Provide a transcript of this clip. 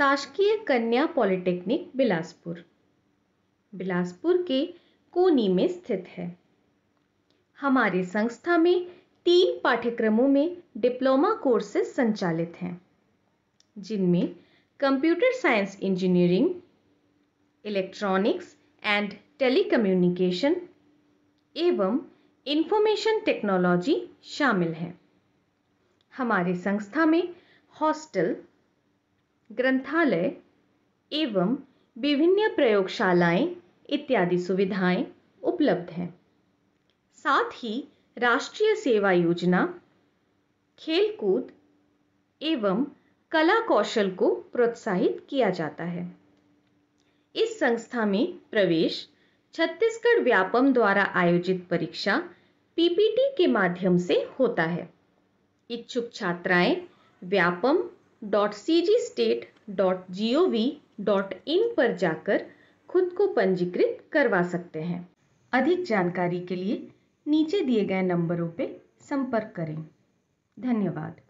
शासकीय कन्या पॉलिटेक्निक बिलासपुर बिलासपुर के कोनी में स्थित है हमारी संस्था में तीन पाठ्यक्रमों में डिप्लोमा कोर्सेस संचालित हैं जिनमें computer science engineering electronics and telecommunication एवं इंफॉर्मेशन टेक्नोलॉजी शामिल हैं हमारी संस्था में हॉस्टल ग्रंथालय एवं विभिन्न प्रयोगशालाएं इत्यादि सुविधाएं उपलब्ध हैं साथ ही राष्ट्रीय सेवा योजना खेलकूद एवं कला कौशल को प्रोत्साहित किया जाता है इस संस्था में प्रवेश छत्तीसगढ़ व्यापम द्वारा आयोजित परीक्षा पीपीटी के माध्यम से होता है इच्छुक छात्राएं व्यापम इन पर जाकर खुद को पंजीकृत करवा सकते हैं अधिक जानकारी के लिए नीचे दिए गए नंबरों पर संपर्क करें धन्यवाद